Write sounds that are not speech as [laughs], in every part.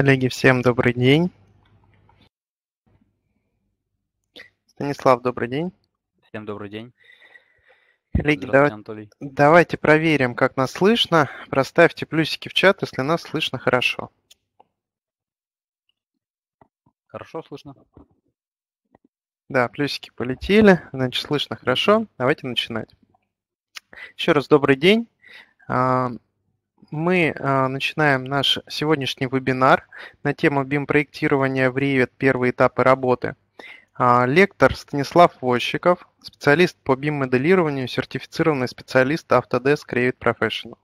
Коллеги, всем добрый день. Станислав, добрый день. Всем добрый день. Коллеги, давай, Анатолий. давайте проверим, как нас слышно. Проставьте плюсики в чат, если нас слышно хорошо. Хорошо слышно. Да, плюсики полетели, значит, слышно хорошо. Давайте начинать. Еще раз добрый день. А, мы э, начинаем наш сегодняшний вебинар на тему BIM-проектирования в Revit первые этапы работы. Э, лектор Станислав Возчиков, специалист по BIM-моделированию, сертифицированный специалист Autodesk Revit Professional.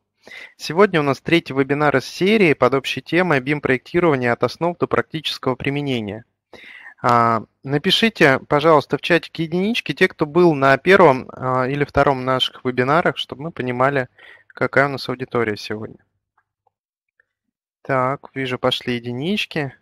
Сегодня у нас третий вебинар из серии под общей темой BIM-проектирования от основ до практического применения. Э, напишите, пожалуйста, в чатике единички те, кто был на первом э, или втором наших вебинарах, чтобы мы понимали, какая у нас аудитория сегодня. Так, вижу, пошли единички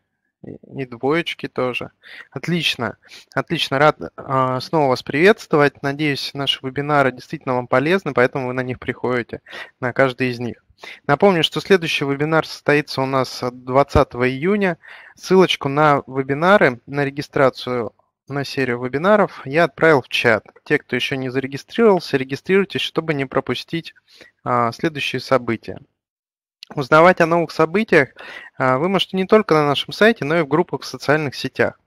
и двоечки тоже. Отлично, отлично, рад э, снова вас приветствовать. Надеюсь, наши вебинары действительно вам полезны, поэтому вы на них приходите, на каждый из них. Напомню, что следующий вебинар состоится у нас 20 июня. Ссылочку на вебинары, на регистрацию на серию вебинаров я отправил в чат. Те, кто еще не зарегистрировался, регистрируйтесь, чтобы не пропустить а, следующие события. Узнавать о новых событиях а, вы можете не только на нашем сайте, но и в группах в социальных сетях.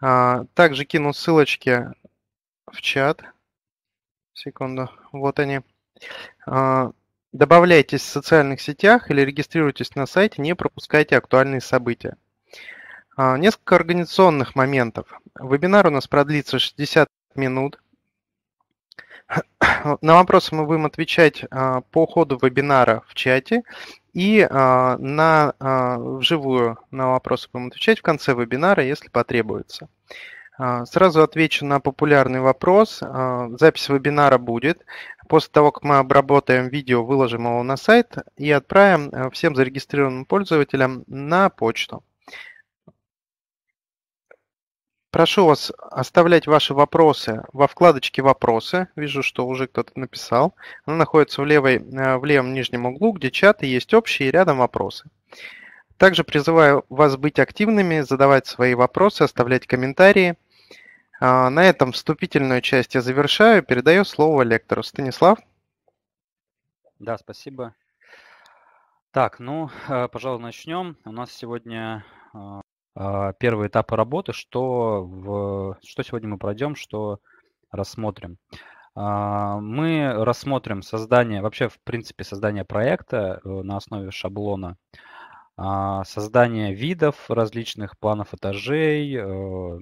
А, также кину ссылочки в чат. Секунду, вот они. Добавляйтесь в социальных сетях или регистрируйтесь на сайте, не пропускайте актуальные события. А, несколько организационных моментов. Вебинар у нас продлится 60 минут. [coughs] На вопросы мы будем отвечать а, по ходу вебинара в чате и а, на, вживую на вопросы будем отвечать в конце вебинара, если потребуется. Сразу отвечу на популярный вопрос. Запись вебинара будет. После того, как мы обработаем видео, выложим его на сайт и отправим э, всем зарегистрированным пользователям на почту. Прошу вас оставлять ваши вопросы во вкладочке «Вопросы». Вижу, что уже кто-то написал. Она находится в, левой, э, в левом нижнем углу, где чат и есть общие, и рядом вопросы. Также призываю вас быть активными, задавать свои вопросы, оставлять комментарии. А, на этом вступительную часть я завершаю. Передаю слово лектору. Станислав. Да, спасибо. Так, ну, э, пожалуй, начнем. У нас сегодня э, а, первые этапы работы, что, в, что сегодня мы пройдем, что рассмотрим. А, мы рассмотрим создание, вообще, в принципе, создание проекта э, на основе шаблона, а, создание видов различных планов этажей, э,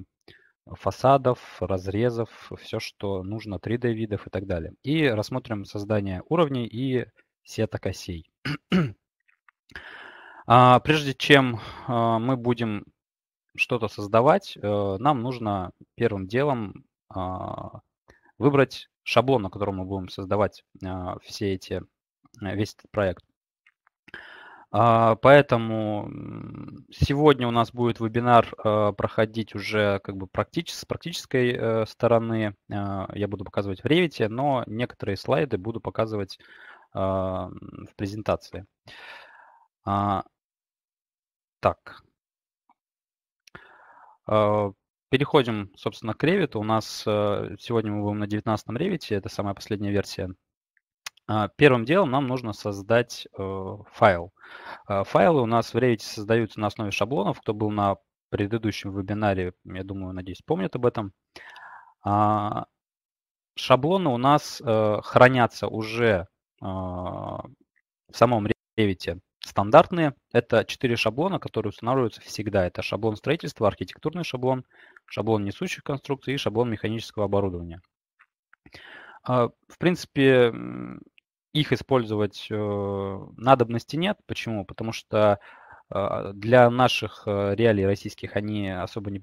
фасадов, разрезов, все, что нужно, 3D-видов и так далее. И рассмотрим создание уровней и сеток осей. [clears throat] Прежде чем э, мы будем что-то создавать, э, нам нужно первым делом а, выбрать шаблон, на котором мы будем создавать а, все эти, э, весь этот проект. А, поэтому сегодня у нас будет вебинар э, проходить уже как бы практически, с практической стороны. Я буду показывать в Revit, но некоторые слайды буду показывать в презентации. Так, а, переходим, собственно, к Revit. У нас э, сегодня мы будем на 19-м Revit, это самая последняя версия. А, первым делом нам нужно создать э, файл. А, файлы у нас в Revit создаются на основе шаблонов. Кто был на предыдущем вебинаре, я думаю, надеюсь, помнит об этом. Шаблоны у нас э, хранятся уже в самом Revit Стандартные – это четыре шаблона, которые устанавливаются всегда. Это шаблон строительства, архитектурный шаблон, шаблон несущих конструкций и шаблон механического оборудования. А, в принципе, их использовать э, надобности нет. Почему? Потому что а, для наших э, реалий российских они особо не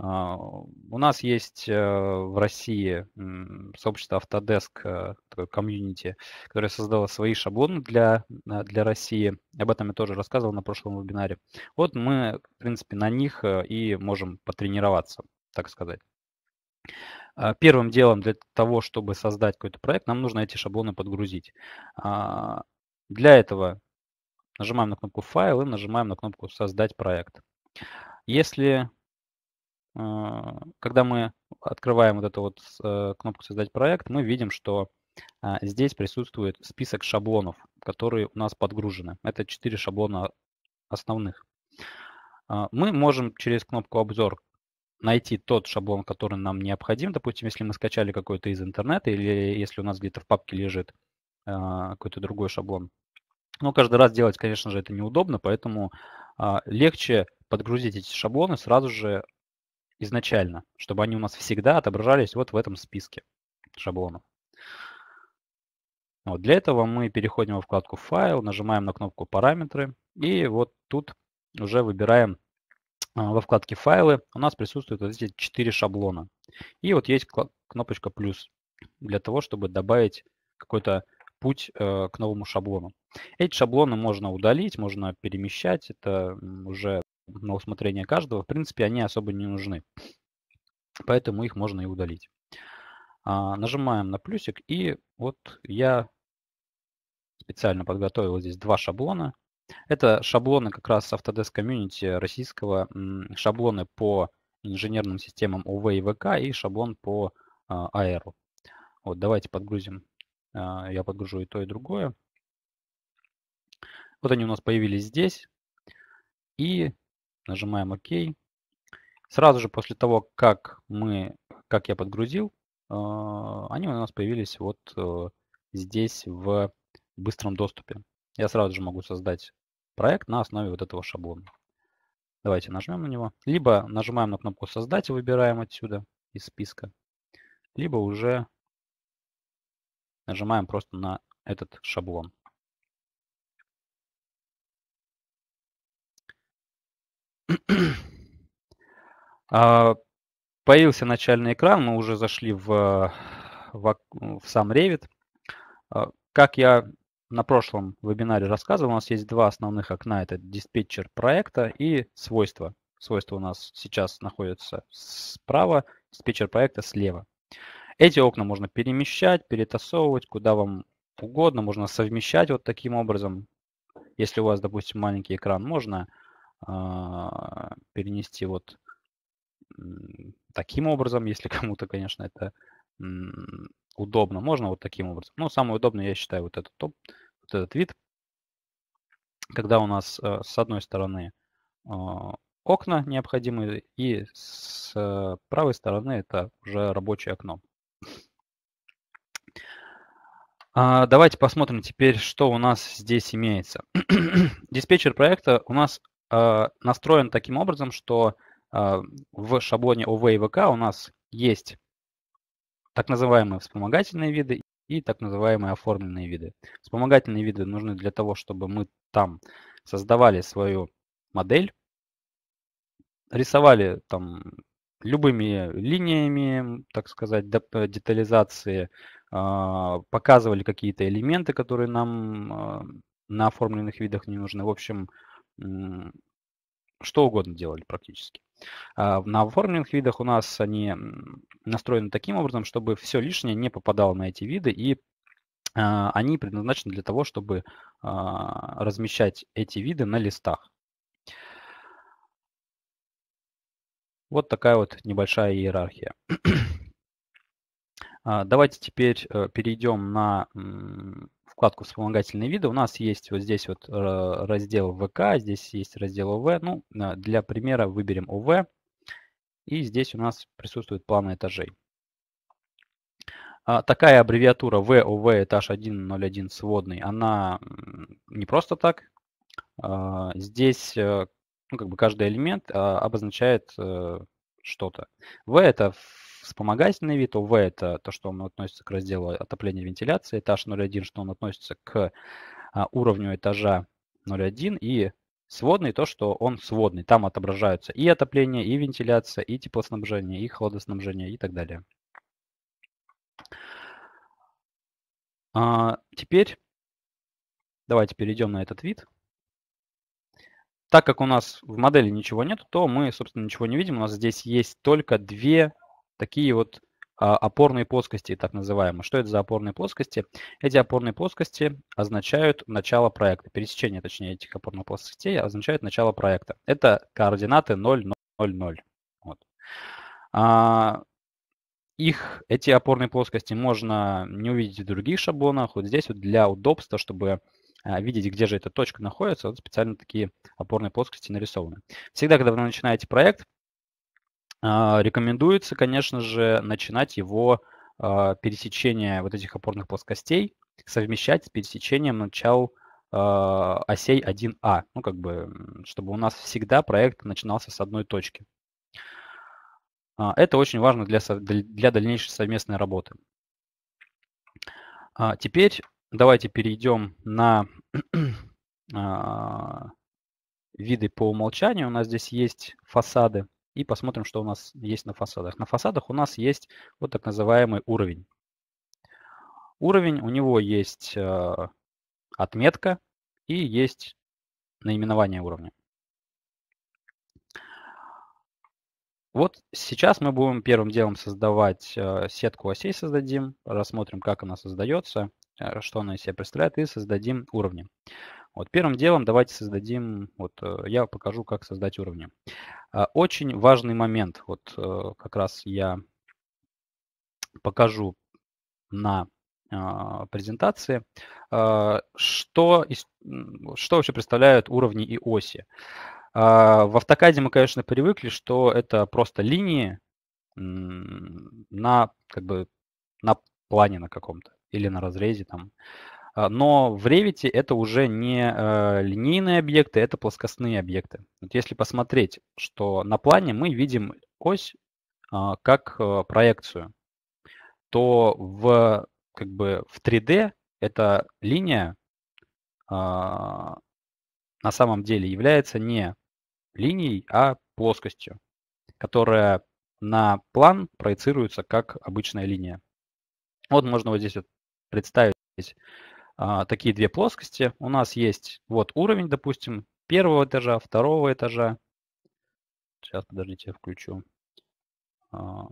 а, у нас есть э, в России сообщество Autodesk, э, такое комьюнити, которое создало свои шаблоны для, э, для России. Об этом я тоже рассказывал на прошлом вебинаре. Вот мы, в принципе, на них и можем потренироваться, так сказать. А, первым делом для того, чтобы создать какой-то проект, нам нужно эти шаблоны подгрузить. А, для этого нажимаем на кнопку «Файл» и нажимаем на кнопку «Создать проект». Если а, когда мы открываем вот эту вот э, кнопку «Создать проект», мы видим, что а, здесь присутствует список шаблонов, которые у нас подгружены. Это четыре шаблона основных. А, мы можем через кнопку «Обзор» найти тот шаблон, который нам необходим. Допустим, если мы скачали какой-то из интернета или если у нас где-то в папке лежит какой-то другой шаблон. Но каждый раз делать, конечно же, это неудобно, поэтому легче подгрузить эти шаблоны сразу же изначально, чтобы они у нас всегда отображались вот в этом списке шаблонов. Вот для этого мы переходим во вкладку «Файл», нажимаем на кнопку «Параметры», и вот тут уже выбираем а, во вкладке «Файлы» у нас присутствуют вот эти четыре шаблона. И вот есть кнопочка «Плюс» для того, чтобы добавить какой-то путь э, к новому шаблону. Эти шаблоны можно удалить, можно перемещать, это уже на усмотрение каждого, в принципе, они особо не нужны. Поэтому их можно и удалить. А, нажимаем на плюсик, и вот я специально подготовил здесь два шаблона. Это шаблоны как раз Autodesk Community российского, шаблоны по инженерным системам УВ и ВК и шаблон по а, Аэру. Вот, давайте подгрузим. А, я подгружу и то, и другое. Вот они у нас появились здесь. И нажимаем ОК. Сразу же после того, как, мы, как я подгрузил, а, они у нас появились вот э, здесь в быстром доступе. Я сразу же могу создать проект на основе вот этого шаблона. Давайте нажмем на него. Либо нажимаем на кнопку «Создать» и выбираем отсюда из списка. Либо уже нажимаем просто на этот шаблон. [clears throat] А, появился начальный экран, мы уже зашли в, а, в, в сам Revit. А, как я на прошлом вебинаре рассказывал, у нас есть два основных окна. Это диспетчер проекта и свойства. Свойства у нас сейчас находятся справа, диспетчер проекта слева. Эти окна можно перемещать, перетасовывать куда вам угодно. Можно совмещать вот таким образом. Если у вас, допустим, маленький экран, можно а, перенести вот таким образом, если [laughs] кому-то, конечно, это удобно. Можно вот таким образом. Но ну, самое удобное, я считаю, вот этот топ, вот этот вид, когда у нас э, с одной стороны а, окна необходимые, и с э, правой стороны это уже рабочее окно. А, давайте посмотрим теперь, что у нас здесь имеется. [clears throat] Диспетчер проекта у нас Э, настроен таким образом, что э, в шаблоне OV и VK у нас есть так называемые вспомогательные виды и так называемые оформленные виды. Вспомогательные виды нужны для того, чтобы мы там создавали свою модель, рисовали там любыми линиями, так сказать, э, детализации, показывали какие-то элементы, которые нам на оформленных видах не нужны. В общем, что угодно делали практически. А, на оформленных видах у нас они настроены таким образом, чтобы все лишнее не попадало на эти виды, и а, они предназначены для того, чтобы а, размещать эти виды на листах. Вот такая вот небольшая иерархия. [clears throat] Давайте теперь э, перейдем на вкладку «Вспомогательные виды». У нас есть вот здесь вот э, раздел ВК, здесь есть раздел ОВ. Ну, для примера выберем ОВ. И здесь у нас присутствуют планы этажей. А, такая аббревиатура ВОВ этаж 101 сводный, она не просто так. А, здесь э, ну, как бы каждый элемент а, обозначает э, что-то. В это вспомогательный вид. ОВ – это то, что он относится к разделу отопления и вентиляции. Этаж 0.1, что он относится к а, уровню этажа 0.1. И сводный – то, что он сводный. Там отображаются и отопление, и вентиляция, и теплоснабжение, и холодоснабжение, и так далее. А, теперь давайте перейдем на этот вид. Так как у нас в модели ничего нет, то мы, собственно, ничего не видим. У нас здесь есть только две такие вот а, опорные плоскости, так называемые. Что это за опорные плоскости? Эти опорные плоскости означают начало проекта. Пересечение, точнее, этих опорных плоскостей означает начало проекта. Это координаты 0, 0, 0. Вот. А, их, эти опорные плоскости можно не увидеть в других шаблонах. Вот здесь вот для удобства, чтобы а, видеть, где же эта точка находится, вот специально такие опорные плоскости нарисованы. Всегда, когда вы начинаете проект, а, рекомендуется, конечно же, начинать его а, пересечение вот этих опорных плоскостей совмещать с пересечением начал а, осей 1А, ну как бы, чтобы у нас всегда проект начинался с одной точки. Это очень важно для, для дальнейшей совместной работы. Теперь давайте перейдем на [clears throat] виды по умолчанию. У нас здесь есть фасады и посмотрим, что у нас есть на фасадах. На фасадах у нас есть вот так называемый уровень. Уровень, у него есть э, отметка и есть наименование уровня. Вот сейчас мы будем первым делом создавать э, сетку осей, создадим, рассмотрим, как она создается, э, что она из себя представляет, и создадим уровни. Вот первым делом давайте создадим, вот э, я покажу, как создать уровни. А, очень важный момент, вот э, как раз я покажу на а, презентации, а, что, что вообще представляют уровни и оси. В автокаде мы, конечно, привыкли, что это просто линии на, как бы, на плане на каком-то или на разрезе там. А, но в Revit это уже не э, линейные объекты, это плоскостные объекты. Вот если посмотреть, что на плане мы видим ось а, как э, проекцию, то в, как бы, в 3D эта линия а, на самом деле является не линией, а плоскостью, которая на план проецируется как обычная линия. Вот можно вот здесь вот представить а, такие две плоскости. У нас есть вот уровень, допустим, первого этажа, второго этажа. Сейчас, подождите, я включу. А.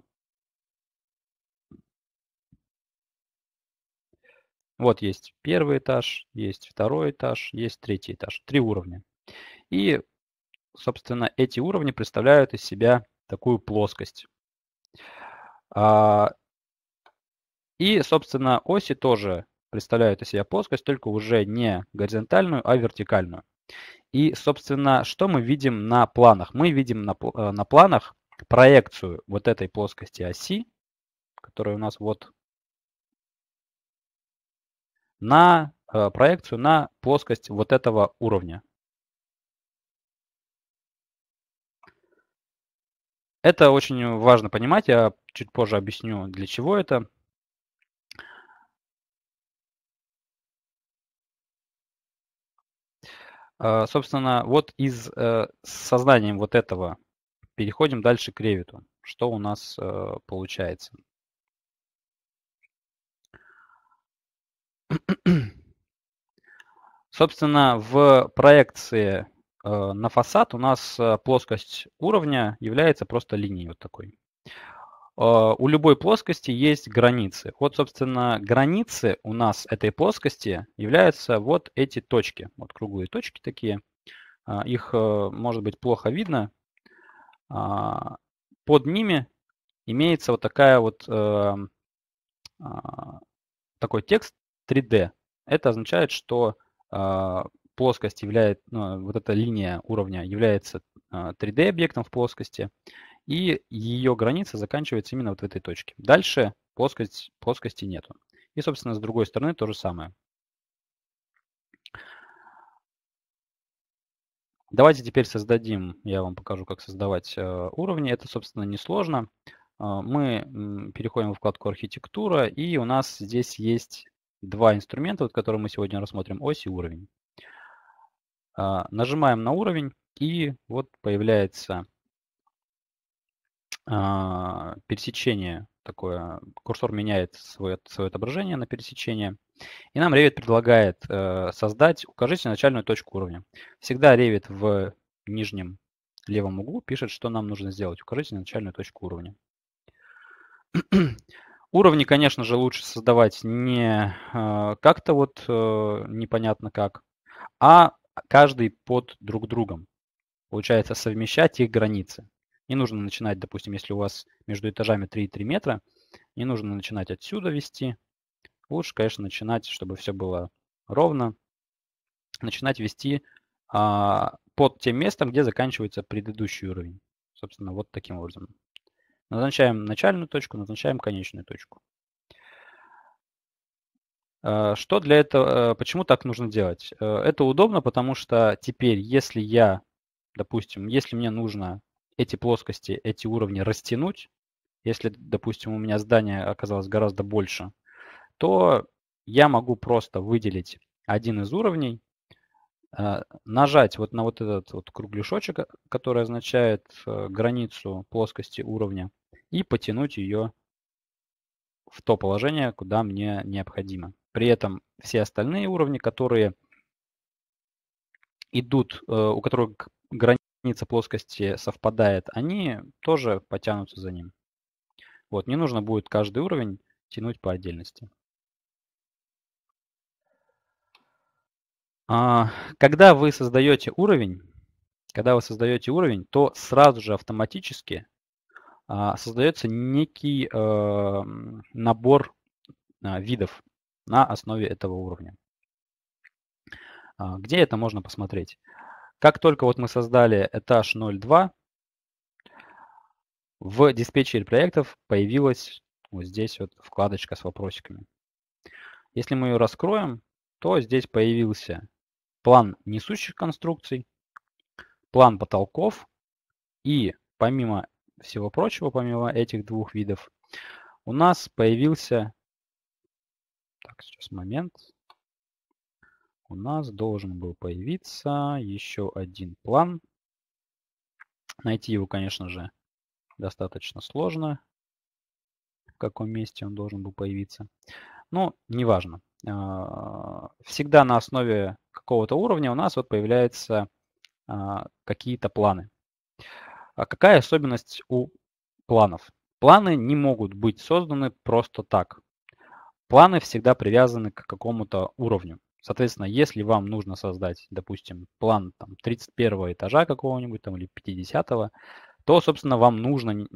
Вот есть первый этаж, есть второй этаж, есть третий этаж. Три уровня. И, собственно, эти уровни представляют из себя такую плоскость. А. И, собственно, оси тоже представляют из себя плоскость, только уже не горизонтальную, а вертикальную. И, собственно, что мы видим на планах? Мы видим на, э, на планах проекцию вот этой плоскости оси, которая у нас вот на э, проекцию на плоскость вот этого уровня. Это очень важно понимать, я чуть позже объясню, для чего это. А, собственно, вот из э, сознанием вот этого переходим дальше к ревиту. Что у нас э, получается? [clears throat] Собственно, в проекции э, на фасад у нас плоскость уровня является просто линией вот такой. А, у любой плоскости есть границы. Вот, собственно, границы у нас этой плоскости являются вот эти точки. Вот круглые точки такие. А, их, э, может быть, плохо видно. А, под ними имеется вот такая вот э, такой текст 3D. Это означает, что плоскость является, ну, вот эта линия уровня является 3D объектом в плоскости и ее граница заканчивается именно вот в этой точке. Дальше плоскость, плоскости нету. И, собственно, с другой стороны то же самое. Давайте теперь создадим, я вам покажу, как создавать э, уровни. Это, собственно, несложно. Э, мы переходим в вкладку «Архитектура», и у нас здесь есть два инструмента, вот, которые мы сегодня рассмотрим, ось и уровень. Э, нажимаем на уровень, и вот появляется а, пересечение такое. Курсор меняет свое, свое отображение на пересечение. И нам Revit предлагает э, создать, укажите начальную точку уровня. Всегда Revit в нижнем левом углу пишет, что нам нужно сделать. Укажите начальную точку уровня. [clears throat] Уровни, конечно же, лучше создавать не э, как-то вот э, непонятно как, а каждый под друг другом. Получается, совмещать их границы. Не нужно начинать, допустим, если у вас между этажами 3 и метра, не нужно начинать отсюда вести. Лучше, конечно, начинать, чтобы все было ровно, начинать вести а, под тем местом, где заканчивается предыдущий уровень. Собственно, вот таким образом. Назначаем начальную точку, назначаем конечную точку. А, что для этого, а, почему так нужно делать? Э, это удобно, потому что теперь, если я, допустим, если мне нужно эти плоскости, эти уровни растянуть, если, допустим, у меня здание оказалось гораздо больше, то я могу просто выделить один из уровней, а, нажать вот на вот этот вот кругляшочек, который означает э, границу плоскости уровня, и потянуть ее в то положение, куда мне необходимо. При этом все остальные уровни, которые идут, э, у которых границы единица плоскости совпадает, они тоже потянутся за ним. Вот, не нужно будет каждый уровень тянуть по отдельности. А, когда вы создаете уровень, когда вы создаете уровень, то сразу же автоматически а, создается некий а, набор а, видов на основе этого уровня. А, где это можно посмотреть? Как только вот мы создали этаж 02, в диспетчере проектов появилась вот здесь вот вкладочка с вопросиками. Если мы ее раскроем, то здесь появился план несущих конструкций, план потолков и помимо всего прочего, помимо этих двух видов, у нас появился... Так, сейчас момент у нас должен был появиться еще один план. Найти его, конечно же, достаточно сложно, в каком месте он должен был появиться. Но неважно. А, всегда на основе какого-то уровня у нас вот появляются а, какие-то планы. А какая особенность у планов? Планы не могут быть созданы просто так. Планы всегда привязаны к какому-то уровню. Соответственно, если вам нужно создать, допустим, план там, 31 этажа какого-нибудь там или 50 го то, собственно, вам нужно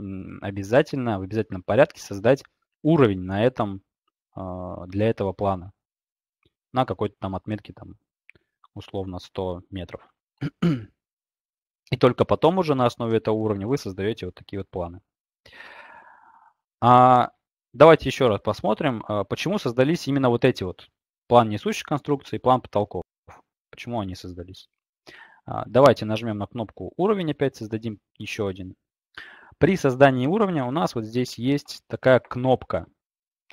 обязательно в обязательном порядке создать уровень на этом, а, для этого плана на какой-то там отметке, там, условно, 100 метров. И только потом уже на основе этого уровня вы создаете вот такие вот планы. А давайте еще раз посмотрим, а, почему создались именно вот эти вот план несущих конструкций, план потолков. Почему они создались? А, давайте нажмем на кнопку «Уровень», опять создадим еще один. При создании уровня у нас вот здесь есть такая кнопка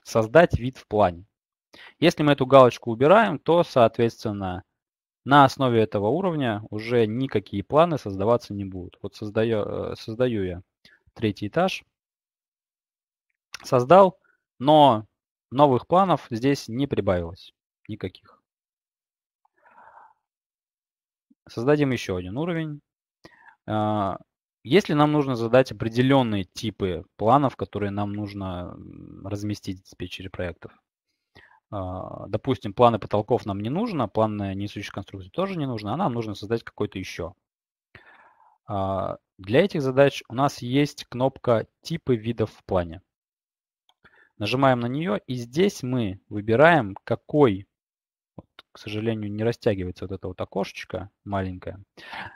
«Создать вид в плане». Если мы эту галочку убираем, то, соответственно, на основе этого уровня уже никакие планы создаваться не будут. Вот создаю, э, создаю я третий этаж. Создал, но новых планов здесь не прибавилось. Никаких. Создадим еще один уровень. А, если нам нужно задать определенные типы планов, которые нам нужно разместить в диспетчере проектов, а, допустим, планы потолков нам не нужно, планы несущих конструкций тоже не нужно, а нам нужно создать какой-то еще. А, для этих задач у нас есть кнопка «Типы видов в плане». Нажимаем на нее, и здесь мы выбираем, какой к сожалению, не растягивается вот это вот окошечко маленькое,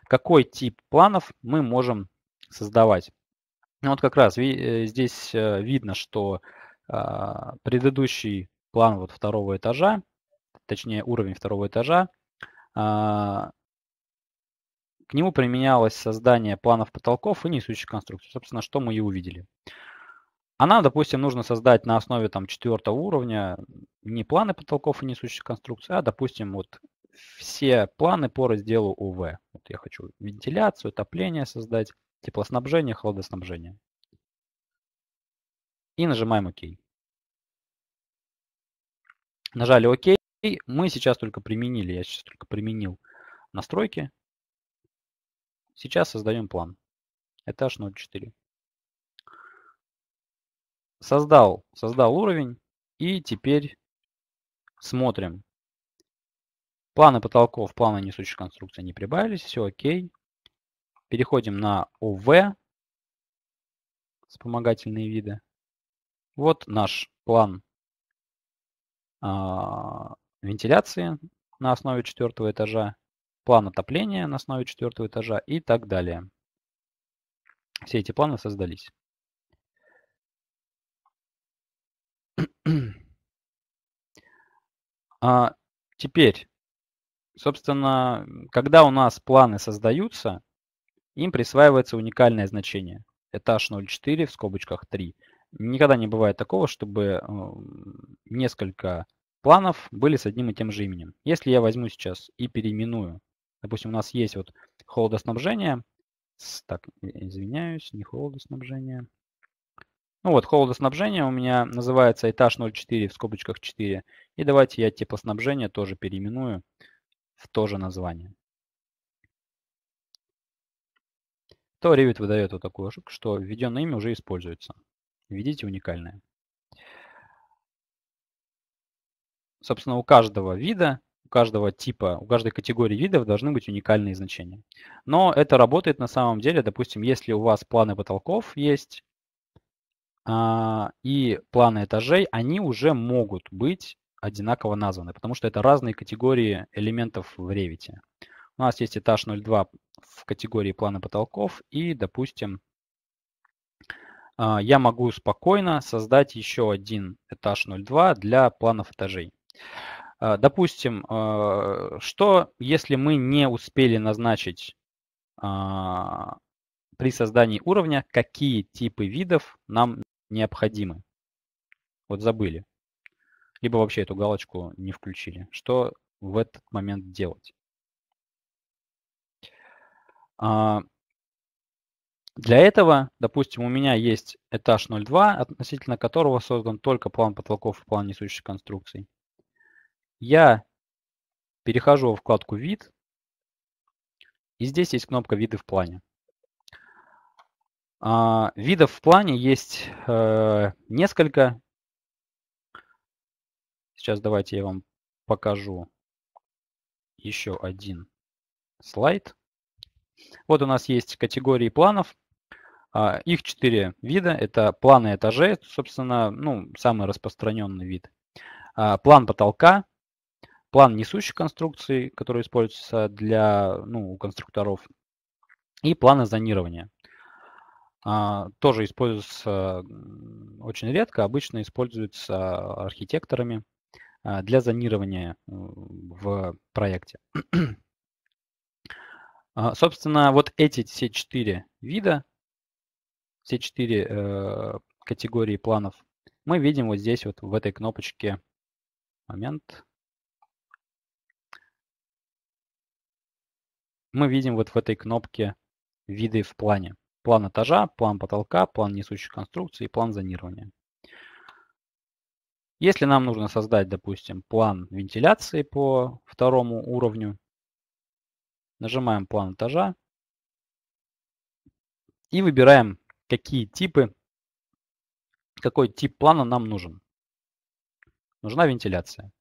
какой тип планов мы можем создавать. Ну, вот как раз э, здесь э, видно, что а, предыдущий план вот второго этажа, точнее уровень второго этажа, а, к нему применялось создание планов потолков и несущих конструкций. Собственно, что мы и увидели. А нам, допустим, нужно создать на основе там четвертого уровня не планы потолков и несущих конструкций, а, допустим, вот все планы по разделу УВ. Вот я хочу вентиляцию, отопление создать, теплоснабжение, холодоснабжение. И нажимаем ОК. Нажали ОК. Мы сейчас только применили, я сейчас только применил настройки. Сейчас создаем план. Этаж 04 создал, создал уровень и теперь смотрим. Планы потолков, планы несущих конструкций не прибавились, все окей. Переходим на ОВ, вспомогательные виды. Вот наш план а, вентиляции на основе четвертого этажа, план отопления на основе четвертого этажа и так далее. Все эти планы создались. А теперь, собственно, когда у нас планы создаются, им присваивается уникальное значение. Этаж 04 в скобочках 3. Никогда не бывает такого, чтобы эм, несколько планов были с одним и тем же именем. Если я возьму сейчас и переименую, допустим, у нас есть вот холодоснабжение, так, извиняюсь, не холодоснабжение, ну вот, холодоснабжение у меня называется этаж 04 в скобочках 4. И давайте я теплоснабжение тоже переименую в то же название. То Revit выдает вот такую ошибку, что введенное имя уже используется. Введите уникальное. Собственно, у каждого вида, у каждого типа, у каждой категории видов должны быть уникальные значения. Но это работает на самом деле, допустим, если у вас планы потолков есть, а, и планы этажей, они уже могут быть одинаково названы, потому что это разные категории элементов в Revit. У нас есть этаж 0.2 в категории планы потолков, и, допустим, а, я могу спокойно создать еще один этаж 0.2 для планов этажей. А, допустим, что если мы не успели назначить при создании уровня, какие типы видов нам необходимы. Вот забыли. Либо вообще эту галочку не включили. Что в этот момент делать? А, для этого, допустим, у меня есть этаж 0.2, относительно которого создан только план потолков и план несущих конструкций. Я перехожу во вкладку «Вид», и здесь есть кнопка «Виды в плане». А, видов в плане есть э, несколько. Сейчас давайте я вам покажу еще один слайд. Вот у нас есть категории планов. А, их четыре вида. Это планы этажей, собственно, ну, самый распространенный вид. А, план потолка, план несущих конструкций, который используется для, ну, у конструкторов, и планы зонирования. А, тоже используется очень редко, обычно используется архитекторами а, для зонирования в проекте. [clears throat] А, собственно, вот эти все четыре вида, все четыре э, категории планов мы видим вот здесь, вот в этой кнопочке. Момент. Мы видим вот в этой кнопке виды в плане. План этажа, план потолка, план несущей конструкции и план зонирования. Если нам нужно создать, допустим, план вентиляции по второму уровню, нажимаем план этажа и выбираем, какие типы, какой тип плана нам нужен. Нужна вентиляция.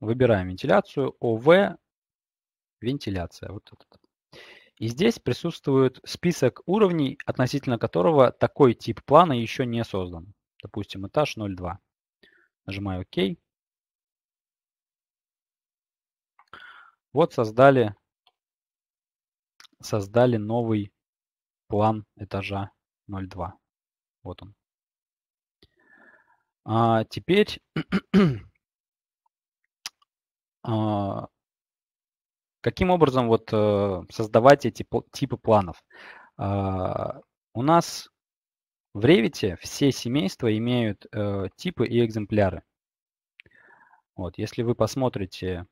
Выбираем вентиляцию ОВ, вентиляция. Вот этот. И здесь присутствует список уровней, относительно которого такой тип плана еще не создан. Допустим, этаж 0.2. Нажимаю ОК. Вот создали, создали новый план этажа 0.2. Вот он. А теперь [clears throat] а, Каким образом вот э, создавать эти типы планов? А, у нас в Revit все семейства имеют э, типы и экземпляры. Вот, если вы посмотрите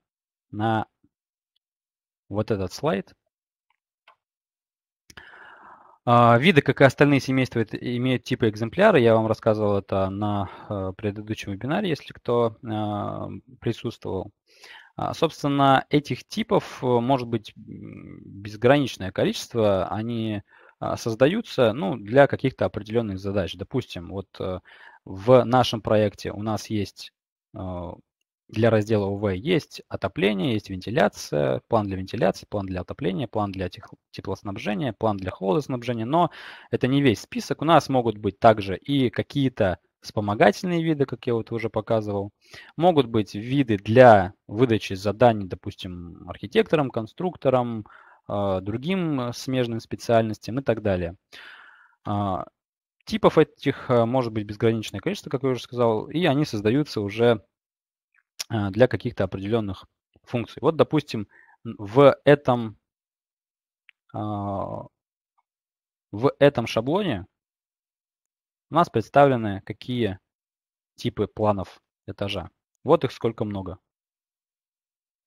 на вот этот слайд, а, Виды, как и остальные семейства, имеют типы и экземпляры, Я вам рассказывал это на э, предыдущем вебинаре, если кто присутствовал. А, собственно, этих типов э, может быть безграничное количество. Они а, создаются ну, для каких-то определенных задач. Допустим, вот э, в нашем проекте у нас есть э, для раздела УВ есть отопление, есть вентиляция, план для вентиляции, план для отопления, план для теплоснабжения, план для холодоснабжения, но это не весь список. У нас могут быть также и какие-то вспомогательные виды, как я вот уже показывал. Могут быть виды для выдачи заданий, допустим, архитекторам, конструкторам, а, другим смежным специальностям и так далее. А, типов этих а, может быть безграничное количество, как я уже сказал, и они создаются уже для каких-то определенных функций. Вот, допустим, в этом, в этом шаблоне у нас представлены какие типы планов этажа. Вот их сколько много.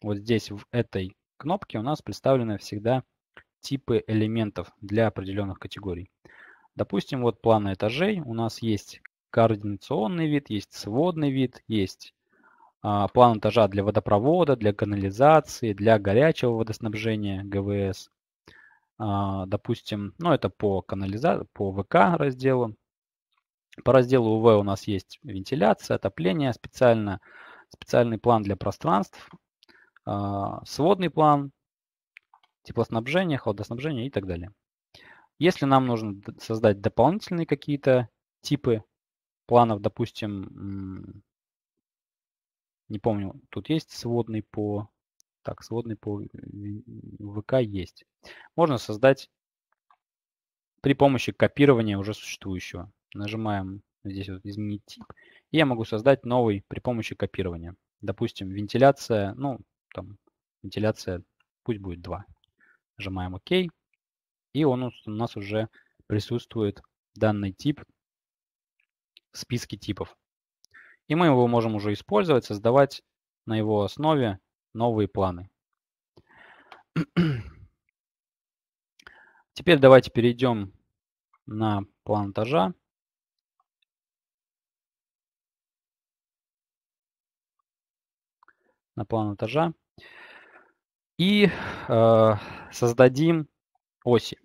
Вот здесь в этой кнопке у нас представлены всегда типы элементов для определенных категорий. Допустим, вот планы этажей. У нас есть координационный вид, есть сводный вид, есть а, план этажа для водопровода, для канализации, для горячего водоснабжения ГВС. А, допустим, ну это по, канализа... по ВК разделу. По разделу УВ у нас есть вентиляция, отопление специально, специальный план для пространств, а, сводный план, теплоснабжение, холодоснабжение и так далее. Если нам нужно создать дополнительные какие-то типы планов, допустим, не помню, тут есть сводный по... Так, сводный по ВК есть. Можно создать при помощи копирования уже существующего. Нажимаем здесь вот изменить тип. И я могу создать новый при помощи копирования. Допустим, вентиляция, ну, там, вентиляция, пусть будет 2. Нажимаем ОК. И он у нас уже присутствует данный тип в списке типов. И мы его можем уже использовать, создавать на его основе новые планы. Теперь давайте перейдем на план этажа. на план этажа и э, создадим оси.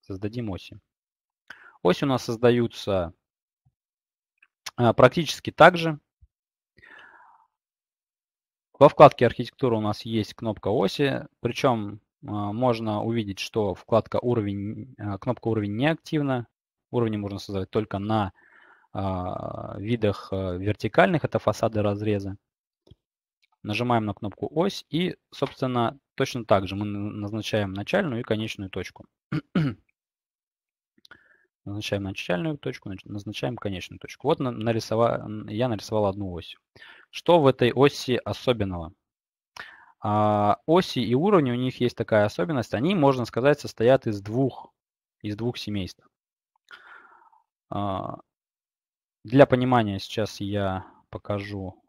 Создадим оси. Оси у нас создаются э, практически так же. Во вкладке архитектура у нас есть кнопка оси, причем э, можно увидеть, что вкладка уровень, э, кнопка уровень не активна. Уровни можно создать только на э, видах э, вертикальных, это фасады разрезы нажимаем на кнопку «Ось» и, собственно, точно так же мы назначаем начальную и конечную точку. [clears throat] назначаем начальную точку, назначаем конечную точку. Вот нарисова я нарисовал одну ось. Что в этой оси особенного? А, оси и уровни, у них есть такая особенность, они, можно сказать, состоят из двух, из двух семейств. А, для понимания сейчас я покажу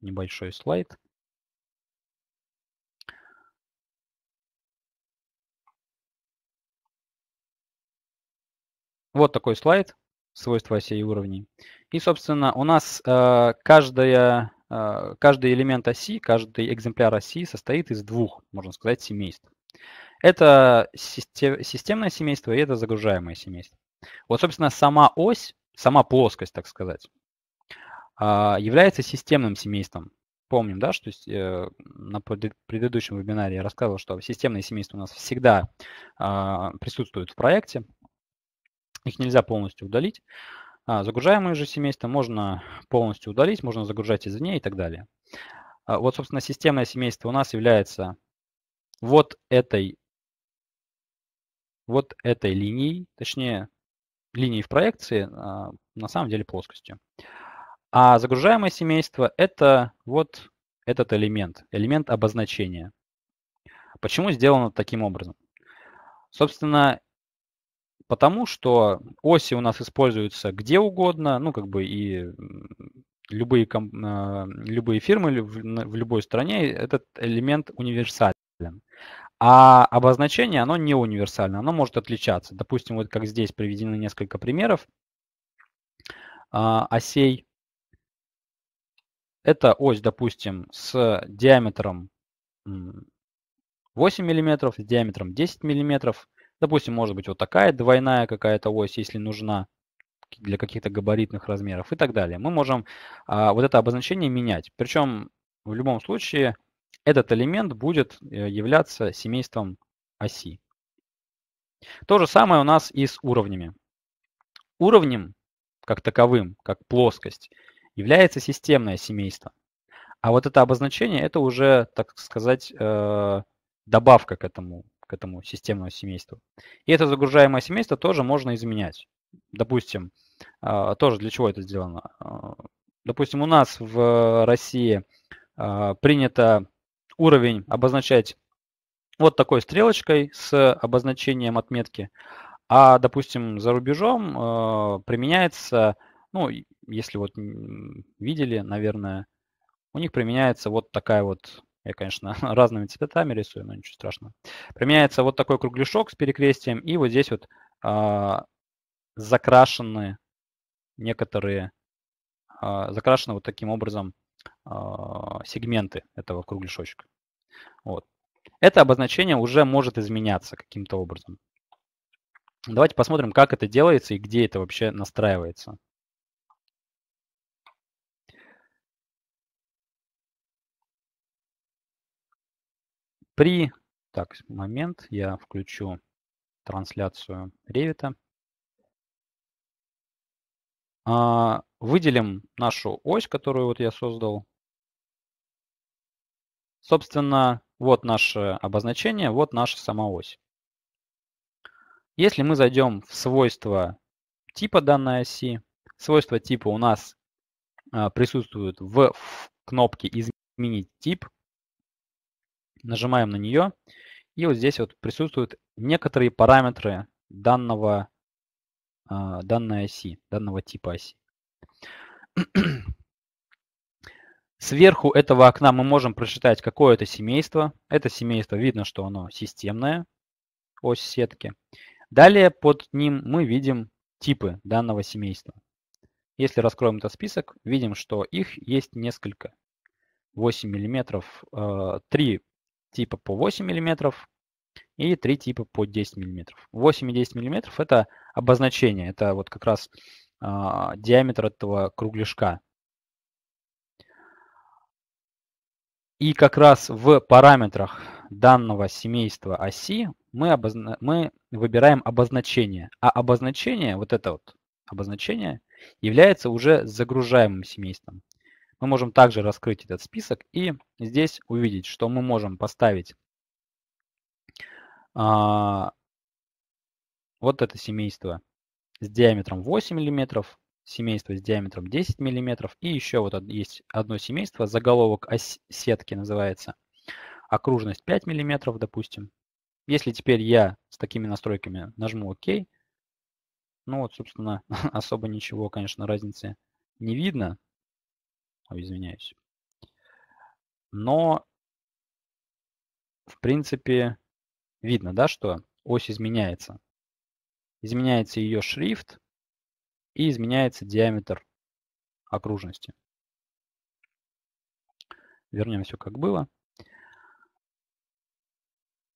небольшой слайд. Вот такой слайд, свойства осей и уровней. И, собственно, у нас э, каждая, э, каждый элемент оси, каждый экземпляр оси состоит из двух, можно сказать, семейств. Это системное семейство и это загружаемое семейство. Вот, собственно, сама ось, сама плоскость, так сказать, а, является системным семейством. Помним, да, что э, на предыдущем вебинаре я рассказывал, что системные семейства у нас всегда а, присутствуют в проекте. Их нельзя полностью удалить. А, загружаемые же семейства можно полностью удалить, можно загружать извне и так далее. Вот, собственно, системное семейство у нас является вот этой, вот этой линией, точнее, линией в проекции, на самом деле плоскостью. А загружаемое семейство — это вот этот элемент, элемент обозначения. Почему сделано таким образом? Собственно, потому что оси у нас используются где угодно, ну как бы и любые, а, любые фирмы в любой стране, этот элемент универсален. А обозначение, оно не универсально, оно может отличаться. Допустим, вот как здесь приведены несколько примеров а, осей это ось, допустим, с диаметром 8 мм, с диаметром 10 мм. Допустим, может быть вот такая двойная какая-то ось, если нужна для каких-то габаритных размеров и так далее. Мы можем а, вот это обозначение менять. Причем в любом случае этот элемент будет э, являться семейством оси. То же самое у нас и с уровнями. Уровнем, как таковым, как плоскость, является системное семейство. А вот это обозначение – это уже, так сказать, э, добавка к этому, к этому системному семейству. И это загружаемое семейство тоже можно изменять. Допустим, а, тоже для чего это сделано? А, допустим, у нас в России а, принято уровень обозначать вот такой стрелочкой с обозначением отметки, а, допустим, за рубежом применяется ну, если вот видели, наверное, у них применяется вот такая вот, я, конечно, [laughs] разными цветами рисую, но ничего страшного. Применяется вот такой кругляшок с перекрестием, и вот здесь вот а, закрашены некоторые, а, закрашены вот таким образом а, сегменты этого кругляшочка. Вот. Это обозначение уже может изменяться каким-то образом. Давайте посмотрим, как это делается и где это вообще настраивается. При... Так, момент, я включу трансляцию Revit. А, выделим нашу ось, которую вот я создал. Собственно, вот наше обозначение, вот наша сама ось. Если мы зайдем в свойства типа данной оси, свойства типа у нас а, присутствуют в кнопке «Изменить тип», Нажимаем на нее. И вот здесь вот присутствуют некоторые параметры данного, а, данной оси, данного типа оси. [clears throat] Сверху этого окна мы можем прочитать, какое это семейство. Это семейство, видно, что оно системное, ось сетки. Далее под ним мы видим типы данного семейства. Если раскроем этот список, видим, что их есть несколько. 8 мм, 3 типа по 8 мм и три типа по 10 мм. 8 и 10 мм это обозначение, это вот как раз э, диаметр этого кругляшка. И как раз в параметрах данного семейства оси мы, обозна... мы выбираем обозначение. А обозначение, вот это вот обозначение, является уже загружаемым семейством. Мы можем также раскрыть этот список и здесь увидеть, что мы можем поставить а, вот это семейство с диаметром 8 мм, семейство с диаметром 10 мм и еще вот есть одно семейство, заголовок сетки называется, окружность 5 мм, допустим. Если теперь я с такими настройками нажму ОК, ну вот, собственно, [laughs] особо ничего, конечно, разницы не видно, Ой, извиняюсь. Но, в принципе, видно, да, что ось изменяется. Изменяется ее шрифт и изменяется диаметр окружности. Вернем все как было.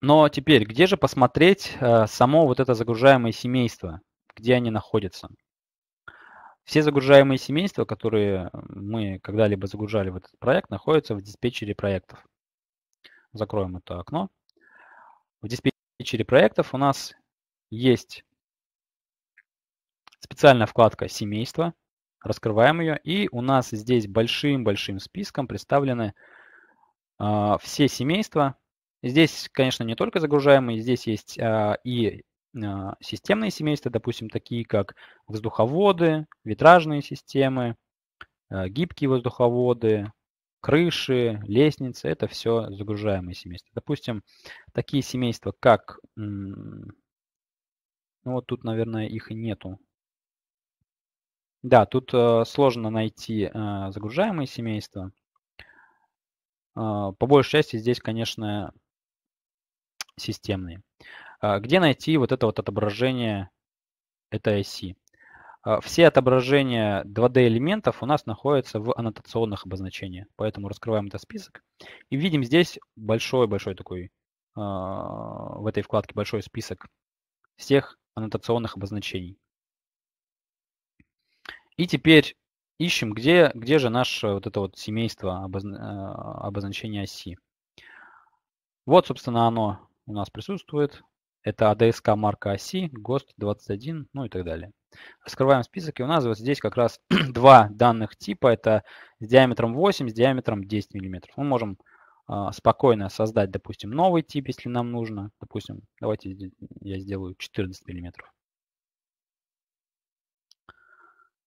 Но теперь, где же посмотреть э, само вот это загружаемое семейство, где они находятся? Все загружаемые семейства, которые мы когда-либо загружали в этот проект, находятся в диспетчере проектов. Закроем это окно. В диспетчере проектов у нас есть специальная вкладка «Семейство». Раскрываем ее, и у нас здесь большим-большим списком представлены э, все семейства. Здесь, конечно, не только загружаемые, здесь есть э, и а, системные семейства, допустим, такие как воздуховоды, витражные системы, а, гибкие воздуховоды, крыши, лестницы. Это все загружаемые семейства. Допустим, такие семейства, как... Ну вот тут, наверное, их и нету. Да, тут э, сложно найти э, загружаемые семейства. А, по большей части здесь, конечно, системные. А, где найти вот это вот отображение, это IC? А, все отображения 2D элементов у нас находятся в аннотационных обозначениях, поэтому раскрываем этот список и видим здесь большой-большой такой, а, в этой вкладке большой список всех аннотационных обозначений. И теперь ищем, где, где же наше вот это вот семейство обозна, обозначения оси. Вот, собственно, оно у нас присутствует. Это АДСК марка оси, ГОСТ-21, ну и так далее. Раскрываем список, и у нас вот здесь как раз [clears throat] два данных типа. Это с диаметром 8, с диаметром 10 мм. Мы можем а, спокойно создать, допустим, новый тип, если нам нужно. Допустим, давайте я сделаю 14 мм.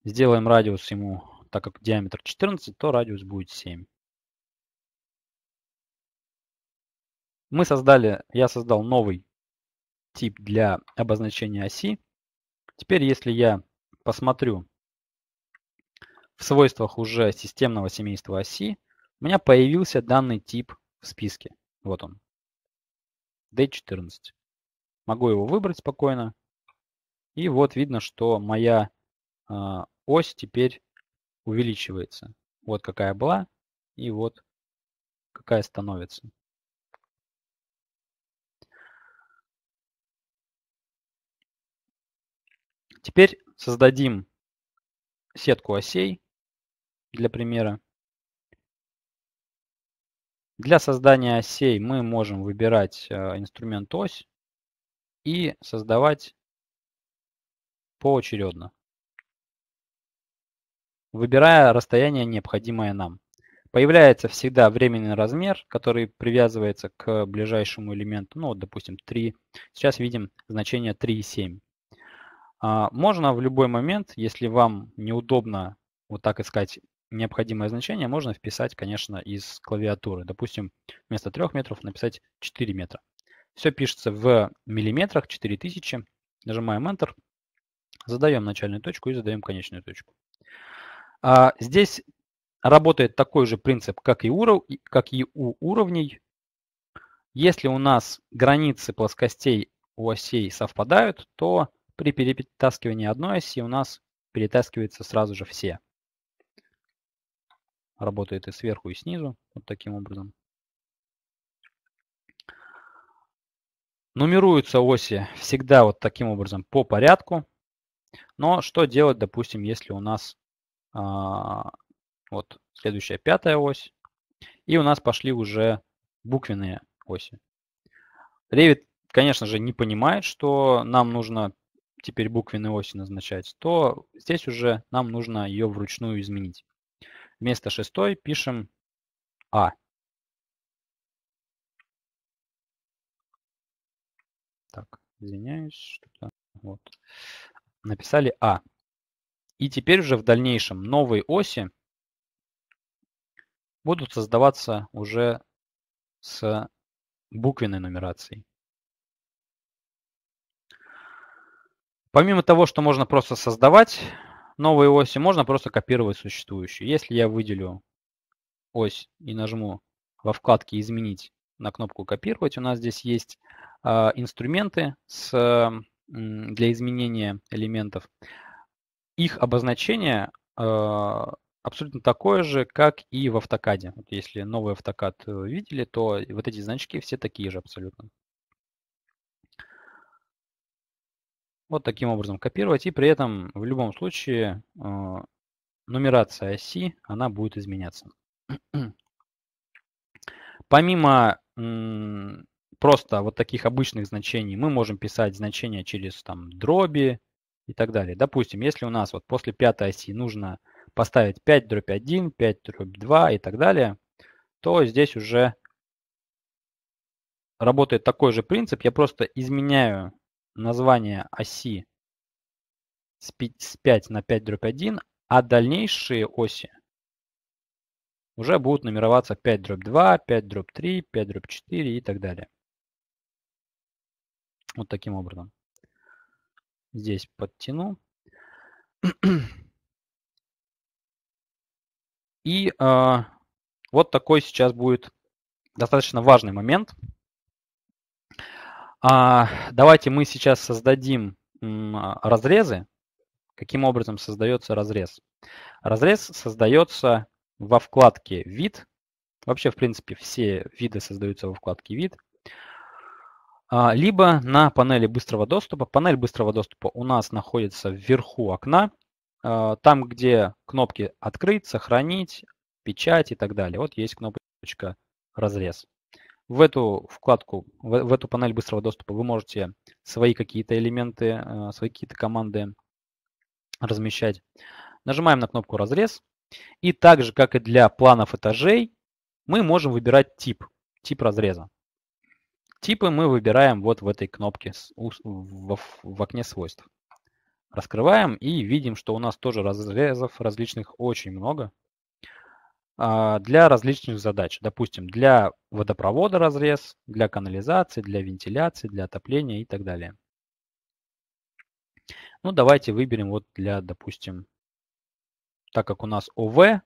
Сделаем радиус ему, так как диаметр 14, то радиус будет 7. Мы создали, я создал новый тип для обозначения оси. Теперь, если я посмотрю в свойствах уже системного семейства оси, у меня появился данный тип в списке. Вот он. D14. Могу его выбрать спокойно. И вот видно, что моя э, ось теперь увеличивается. Вот какая была и вот какая становится. Теперь создадим сетку осей для примера. Для создания осей мы можем выбирать э, инструмент ось и создавать поочередно, выбирая расстояние, необходимое нам. Появляется всегда временный размер, который привязывается к ближайшему элементу, ну, вот, допустим, 3. Сейчас видим значение 3,7. А, можно в любой момент, если вам неудобно вот так искать необходимое значение, можно вписать, конечно, из клавиатуры. Допустим, вместо 3 метров написать 4 метра. Все пишется в миллиметрах, 4000. Нажимаем Enter, задаем начальную точку и задаем конечную точку. А, здесь работает такой же принцип, как и, уров... как и у уровней. Если у нас границы плоскостей у осей совпадают, то при перетаскивании одной оси у нас перетаскиваются сразу же все. Работает и сверху, и снизу, вот таким образом. Нумеруются оси всегда вот таким образом по порядку. Но что делать, допустим, если у нас а, вот следующая пятая ось, и у нас пошли уже буквенные оси. Revit, конечно же, не понимает, что нам нужно теперь буквенной оси назначать, то здесь уже нам нужно ее вручную изменить. Вместо шестой пишем А. Так, извиняюсь, что-то вот. Написали А. И теперь уже в дальнейшем новые оси будут создаваться уже с буквенной нумерацией. Помимо того, что можно просто создавать новые оси, можно просто копировать существующую. Если я выделю ось и нажму во вкладке «Изменить» на кнопку «Копировать», у нас здесь есть э, инструменты с, э, для изменения элементов. Их обозначение э, абсолютно такое же, как и в автокаде. Вот если новый автокад э, видели, то вот эти значки все такие же абсолютно. Вот таким образом копировать. И при этом в любом случае э, нумерация оси, она будет изменяться. [clears throat] Помимо просто вот таких обычных значений, мы можем писать значения через там дроби и так далее. Допустим, если у нас вот после пятой оси нужно поставить 5 дробь 1, 5 дробь 2 и так далее, то здесь уже работает такой же принцип. Я просто изменяю название оси с 5 на 5 дробь 1, а дальнейшие оси уже будут нумероваться 5 дробь 2, 5 дробь 3, 5 дробь 4 и так далее. Вот таким образом. Здесь подтяну. И э, вот такой сейчас будет достаточно важный момент – а, давайте мы сейчас создадим а, разрезы. Каким образом создается разрез? Разрез создается во вкладке «Вид». Вообще, в принципе, все виды создаются во вкладке «Вид». А, либо на панели быстрого доступа. Панель быстрого доступа у нас находится вверху окна, а, там, где кнопки «Открыть», «Сохранить», «Печать» и так далее. Вот есть кнопочка «Разрез». В эту вкладку, в, в эту панель быстрого доступа вы можете свои какие-то элементы, э, свои какие-то команды размещать. Нажимаем на кнопку «Разрез». И так же, как и для планов этажей, мы можем выбирать тип, тип разреза. Типы мы выбираем вот в этой кнопке в окне свойств. Раскрываем и видим, что у нас тоже разрезов различных очень много. А, для различных задач. Допустим, для водопровода разрез, для канализации, для вентиляции, для отопления и так далее. Ну, давайте выберем вот для, допустим, так как у нас ОВ,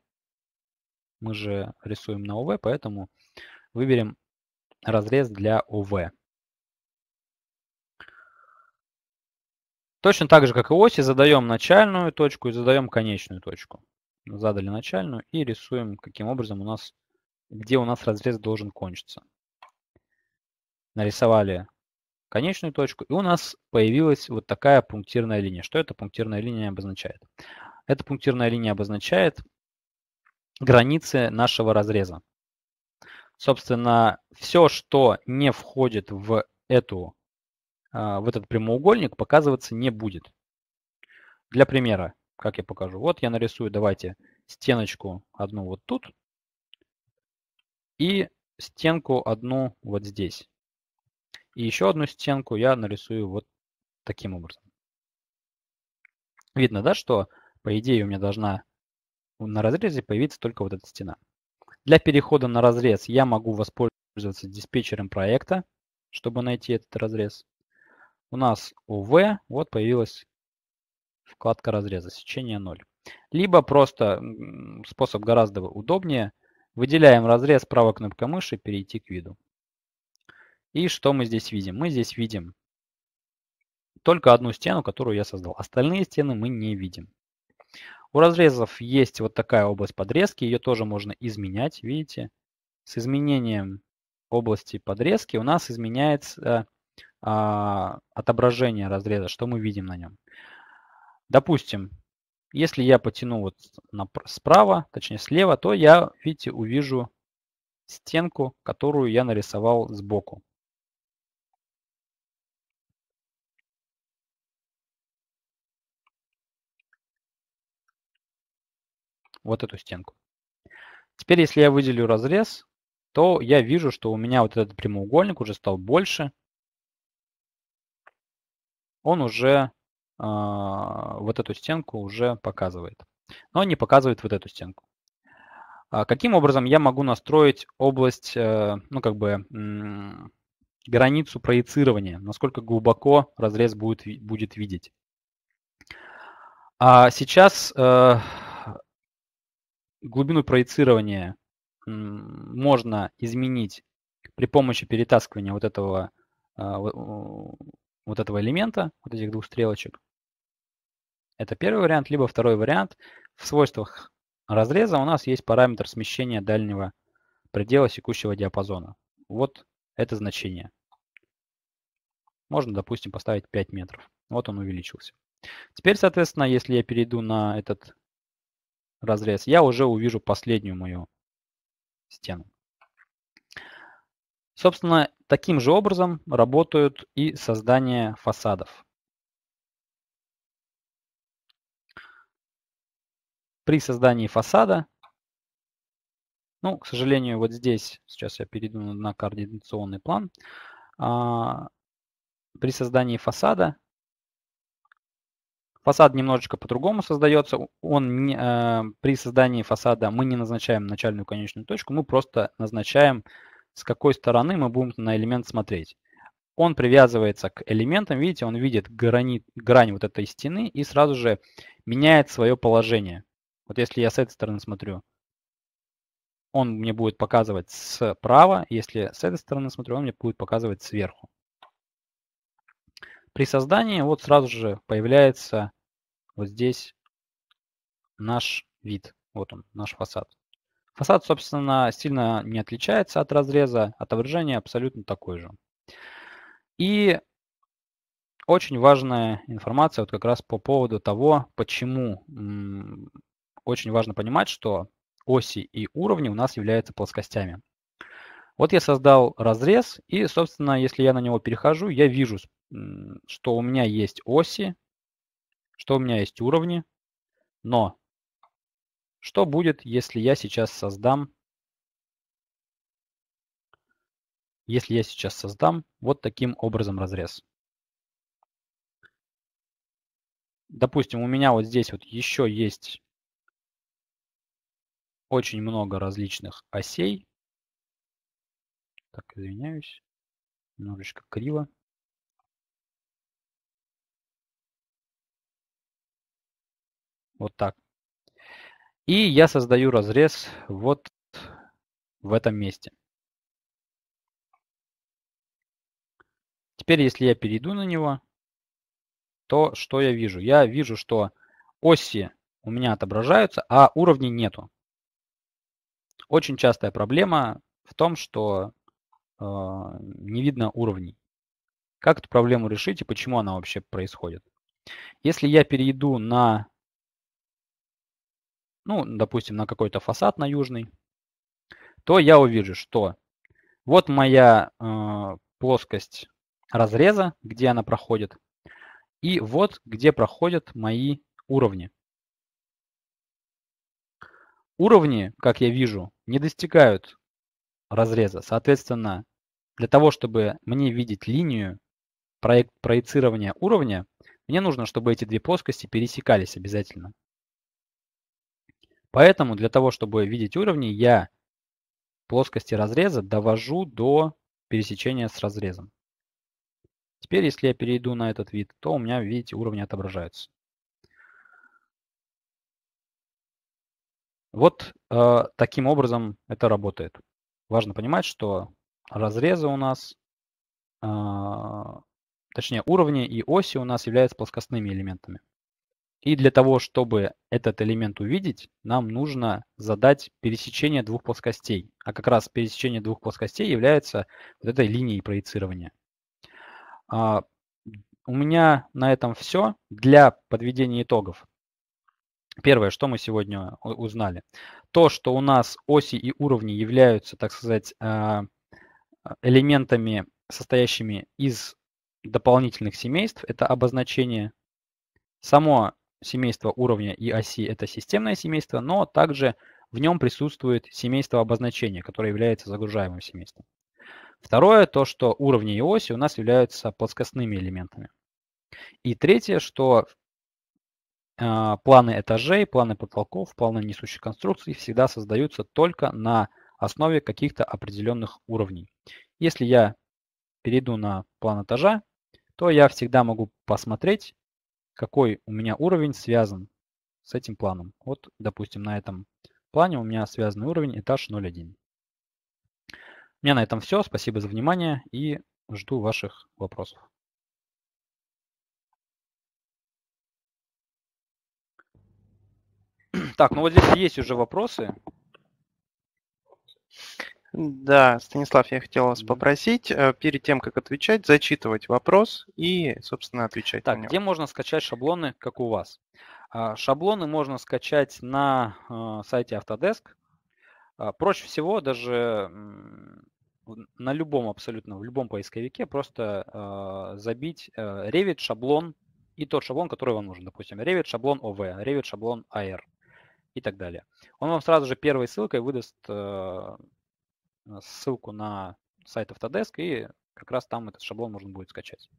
мы же рисуем на ОВ, поэтому выберем разрез для ОВ. Точно так же, как и оси, задаем начальную точку и задаем конечную точку задали начальную и рисуем, каким образом у нас, где у нас разрез должен кончиться. Нарисовали конечную точку, и у нас появилась вот такая пунктирная линия. Что эта пунктирная линия обозначает? Эта пунктирная линия обозначает границы нашего разреза. Собственно, все, что не входит в, эту, а, в этот прямоугольник, показываться не будет. Для примера, как я покажу? Вот я нарисую, давайте, стеночку одну вот тут и стенку одну вот здесь. И еще одну стенку я нарисую вот таким образом. Видно, да, что по идее у меня должна на разрезе появиться только вот эта стена. Для перехода на разрез я могу воспользоваться диспетчером проекта, чтобы найти этот разрез. У нас УВ, вот появилась вкладка разреза, сечение 0. Либо просто способ гораздо удобнее. Выделяем разрез правой кнопкой мыши, перейти к виду. И что мы здесь видим? Мы здесь видим только одну стену, которую я создал. Остальные стены мы не видим. У разрезов есть вот такая область подрезки, ее тоже можно изменять, видите. С изменением области подрезки у нас изменяется а, а отображение разреза, что мы видим на нем. Допустим, если я потяну вот справа, точнее слева, то я, видите, увижу стенку, которую я нарисовал сбоку. Вот эту стенку. Теперь, если я выделю разрез, то я вижу, что у меня вот этот прямоугольник уже стал больше. Он уже а, вот эту стенку уже показывает. Но не показывает вот эту стенку. А каким образом я могу настроить область, э, ну как бы границу проецирования, насколько глубоко разрез будет, будет видеть. А сейчас э, глубину проецирования можно изменить при помощи перетаскивания вот этого, э, вот этого элемента, вот этих двух стрелочек. Это первый вариант, либо второй вариант. В свойствах разреза у нас есть параметр смещения дальнего предела секущего диапазона. Вот это значение. Можно, допустим, поставить 5 метров. Вот он увеличился. Теперь, соответственно, если я перейду на этот разрез, я уже увижу последнюю мою стену. Собственно, таким же образом работают и создание фасадов. при создании фасада, ну, к сожалению, вот здесь, сейчас я перейду на координационный план, а, при создании фасада Фасад немножечко по-другому создается. Он э, при создании фасада мы не назначаем начальную конечную точку, мы просто назначаем, с какой стороны мы будем на элемент смотреть. Он привязывается к элементам, видите, он видит грани, грань вот этой стены и сразу же меняет свое положение. Вот если я с этой стороны смотрю, он мне будет показывать справа, если с этой стороны смотрю, он мне будет показывать сверху. При создании вот сразу же появляется вот здесь наш вид. Вот он, наш фасад. Фасад, собственно, сильно не отличается от разреза, отображение абсолютно такое же. И очень важная информация вот как раз по поводу того, почему очень важно понимать, что оси и уровни у нас являются плоскостями. Вот я создал разрез, и, собственно, если я на него перехожу, я вижу, что у меня есть оси, что у меня есть уровни, но что будет, если я сейчас создам, если я сейчас создам вот таким образом разрез? Допустим, у меня вот здесь вот еще есть очень много различных осей. Так, извиняюсь, немножечко криво. Вот так. И я создаю разрез вот в этом месте. Теперь, если я перейду на него, то что я вижу? Я вижу, что оси у меня отображаются, а уровней нету. Очень частая проблема в том, что э, не видно уровней. Как эту проблему решить и почему она вообще происходит? Если я перейду на, ну, допустим, на какой-то фасад на южный, то я увижу, что вот моя э, плоскость разреза, где она проходит, и вот где проходят мои уровни. Уровни, как я вижу, не достигают разреза. Соответственно, для того, чтобы мне видеть линию проект, проецирования уровня, мне нужно, чтобы эти две плоскости пересекались обязательно. Поэтому для того, чтобы видеть уровни, я плоскости разреза довожу до пересечения с разрезом. Теперь, если я перейду на этот вид, то у меня, видите, уровни отображаются. Вот э, таким образом это работает. Важно понимать, что разрезы у нас, э, точнее уровни и оси у нас являются плоскостными элементами. И для того, чтобы этот элемент увидеть, нам нужно задать пересечение двух плоскостей. А как раз пересечение двух плоскостей является вот этой линией проецирования. А, у меня на этом все. Для подведения итогов Первое, что мы сегодня узнали, то, что у нас оси и уровни являются, так сказать, э, элементами, состоящими из дополнительных семейств, это обозначение. Само семейство уровня и оси – это системное семейство, но также в нем присутствует семейство обозначения, которое является загружаемым семейством. Второе – то, что уровни и оси у нас являются плоскостными элементами. И третье, что а, планы этажей, планы потолков, планы несущих конструкций всегда создаются только на основе каких-то определенных уровней. Если я перейду на план этажа, то я всегда могу посмотреть, какой у меня уровень связан с этим планом. Вот, допустим, на этом плане у меня связанный уровень этаж 0.1. У меня на этом все. Спасибо за внимание и жду ваших вопросов. Так, ну вот здесь есть уже вопросы. Да, Станислав, я хотел вас попросить э, перед тем, как отвечать, зачитывать вопрос и, собственно, отвечать так, на него. где можно скачать шаблоны, как у вас? А, шаблоны можно скачать на э, сайте Autodesk. А, проще всего даже на любом абсолютно, в любом поисковике просто э, забить Revit шаблон и тот шаблон, который вам нужен. Допустим, Revit шаблон OV, Revit шаблон AR и так далее. Он вам сразу же первой ссылкой выдаст э, ссылку на сайт Autodesk, и как раз там этот шаблон можно будет скачать.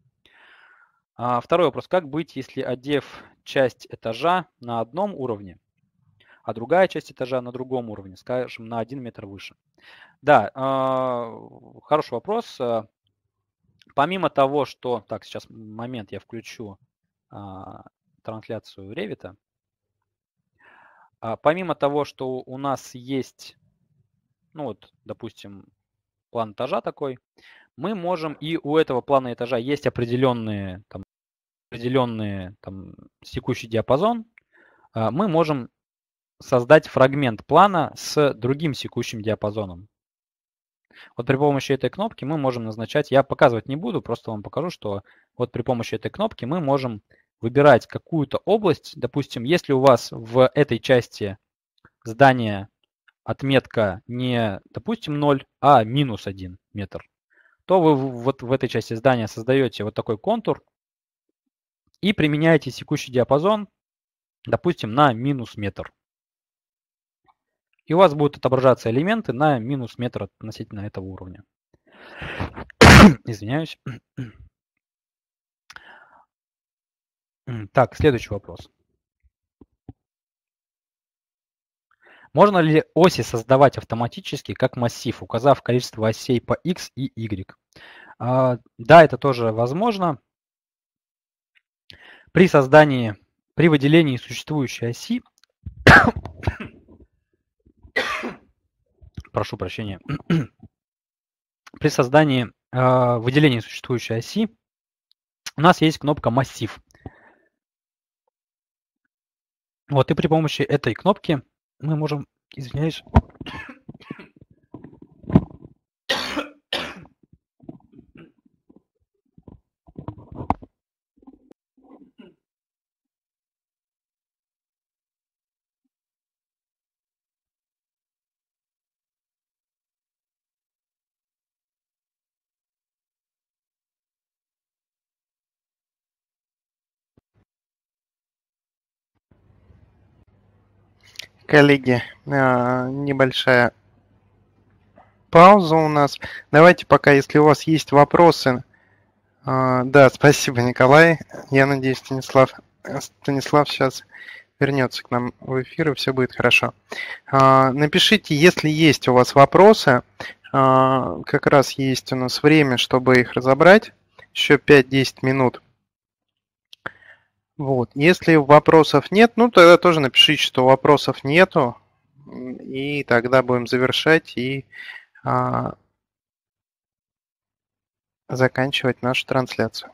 А, второй вопрос. Как быть, если одев часть этажа на одном уровне, а другая часть этажа на другом уровне, скажем, на один метр выше? Да, э, хороший вопрос. Э, помимо того, что... Так, сейчас момент, я включу трансляцию Revit. А помимо того, что у нас есть, ну вот, допустим, план этажа такой, мы можем, и у этого плана этажа есть определенные, там, определенные там, текущий диапазон, а мы можем создать фрагмент плана с другим секущим диапазоном. Вот при помощи этой кнопки мы можем назначать, я показывать не буду, просто вам покажу, что вот при помощи этой кнопки мы можем выбирать какую-то область. Допустим, если у вас в этой части здания отметка не, допустим, 0, а минус 1 метр, то вы вот в этой части здания создаете вот такой контур и применяете текущий диапазон, допустим, на минус метр. И у вас будут отображаться элементы на минус метр относительно этого уровня. [coughs] Извиняюсь. Так, следующий вопрос. Можно ли оси создавать автоматически как массив, указав количество осей по x и y? А, да, это тоже возможно. При создании, при выделении существующей оси, [coughs] прошу прощения, [coughs] при создании а, выделения существующей оси у нас есть кнопка массив. Вот, и при помощи этой кнопки мы можем, извиняюсь, коллеги, а, небольшая пауза у нас. Давайте пока, если у вас есть вопросы. А, да, спасибо, Николай. Я надеюсь, Станислав, Станислав сейчас вернется к нам в эфир, и все будет хорошо. А, напишите, если есть у вас вопросы, как раз есть у нас время, чтобы их разобрать, еще 5-10 минут – вот. Если вопросов нет, ну тогда тоже напишите, что вопросов нету. И тогда будем завершать и а, заканчивать нашу трансляцию.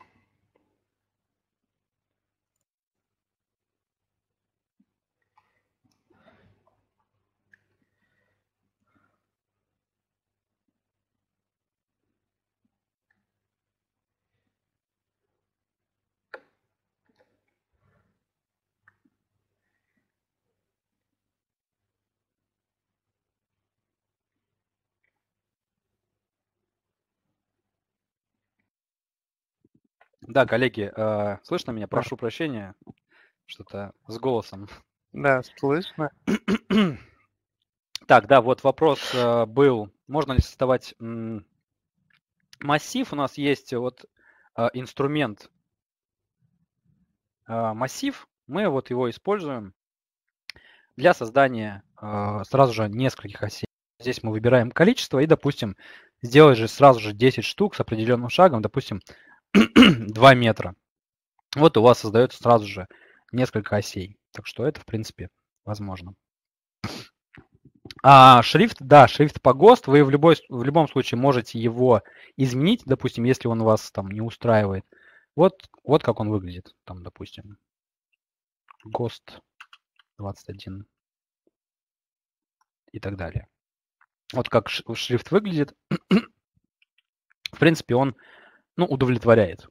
Да, коллеги, э, слышно меня? Прошу да. прощения. Что-то с голосом. Да, слышно. [clears throat] Так, да, вот вопрос э, был, можно ли создавать м, массив? У нас есть вот э, инструмент э, массив, мы вот его используем для создания э, сразу же нескольких осей. Здесь мы выбираем количество и, допустим, сделать же сразу же 10 штук с определенным шагом, допустим, 2 [clears throat] метра. Вот у вас создается сразу же несколько осей. Так что это, в принципе, возможно. А шрифт, да, шрифт по ГОСТ, вы в, любой, в любом случае можете его изменить, допустим, если он вас там не устраивает. Вот, вот как он выглядит, там, допустим, ГОСТ 21 и так далее. Вот как шрифт выглядит. [clears throat] в принципе, он ну, удовлетворяет,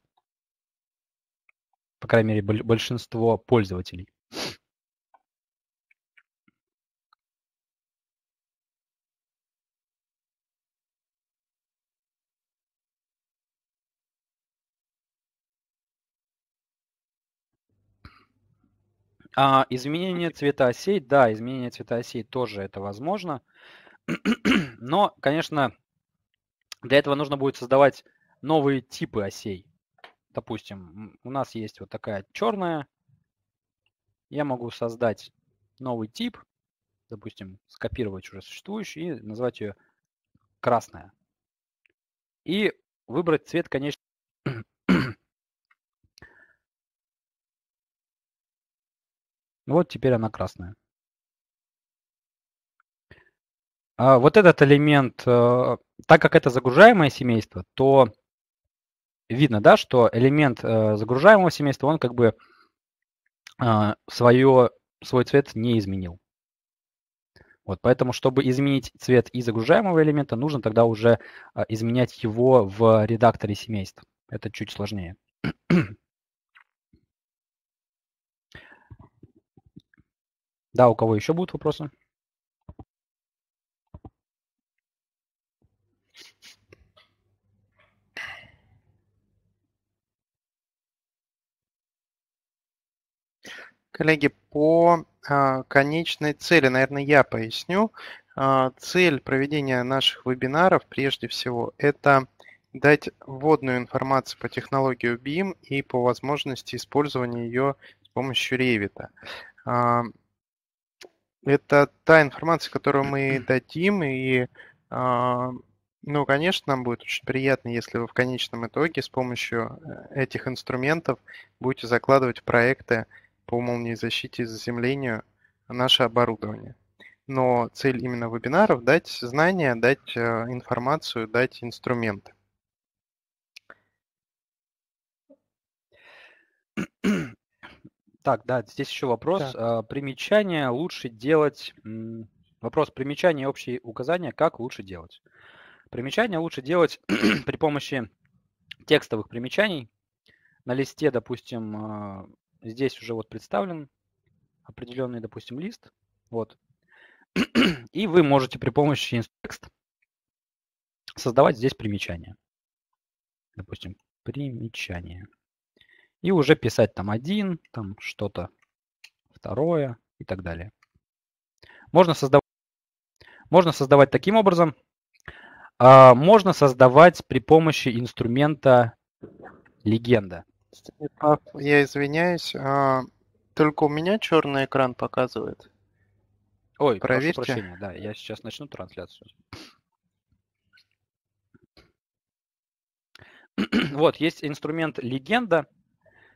по крайней мере, большинство пользователей. А, изменение цвета осей, да, изменение цвета осей тоже это возможно. [clears throat] Но, конечно, для этого нужно будет создавать новые типы осей. Допустим, у нас есть вот такая черная. Я могу создать новый тип, допустим, скопировать уже существующий и назвать ее красная. И выбрать цвет, конечно, [coughs] Вот теперь она красная. А вот этот элемент, э, так как это загружаемое семейство, то видно, да, что элемент э, загружаемого семейства, он как бы а, свое, свой цвет не изменил. Вот, поэтому, чтобы изменить цвет и загружаемого элемента, нужно тогда уже а, изменять его в редакторе семейства. Это чуть сложнее. [clears throat] Да, у кого еще будут вопросы? Коллеги, по а, конечной цели, наверное, я поясню. А, цель проведения наших вебинаров, прежде всего, это дать вводную информацию по технологии BIM и по возможности использования ее с помощью Revit. А, это та информация, которую мы [clears throat] дадим, и, ну, конечно, нам будет очень приятно, если вы в конечном итоге с помощью э, этих инструментов будете закладывать проекты, проекты по молниезащите и заземлению а наше оборудование. Но цель именно вебинаров – дать знания, дать э, информацию, дать инструменты. Так, да, здесь еще вопрос. Так. Э, примечание лучше делать. Вопрос примечания и общие указания, как лучше делать. Примечания лучше делать [clears throat] при помощи текстовых примечаний. На листе, допустим, э, Здесь уже вот представлен определенный, допустим, лист. Вот. [clears throat] И вы можете при помощи inspect создавать здесь примечание. Допустим, примечание. И уже писать там один, там что-то второе и так далее. Можно создавать, можно создавать таким образом. А, можно создавать при помощи инструмента легенда. Станислав, я извиняюсь, а, только у меня черный экран показывает. Ой, проверьте. Прошу прощения, да, я сейчас начну трансляцию. [clears throat] вот, есть инструмент легенда.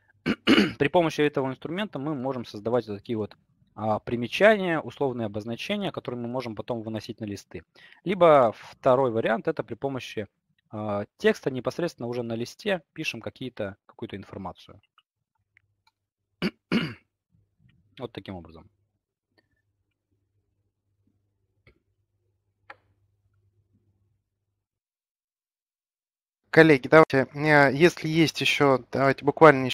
[clears throat] При помощи этого инструмента мы можем создавать вот такие вот а, примечания, условные обозначения, которые мы можем потом выносить на листы. Либо второй вариант – это при помощи а, текста непосредственно уже на листе пишем какие-то какую-то информацию. вот таким образом. Коллеги, давайте, э, если есть еще, давайте буквально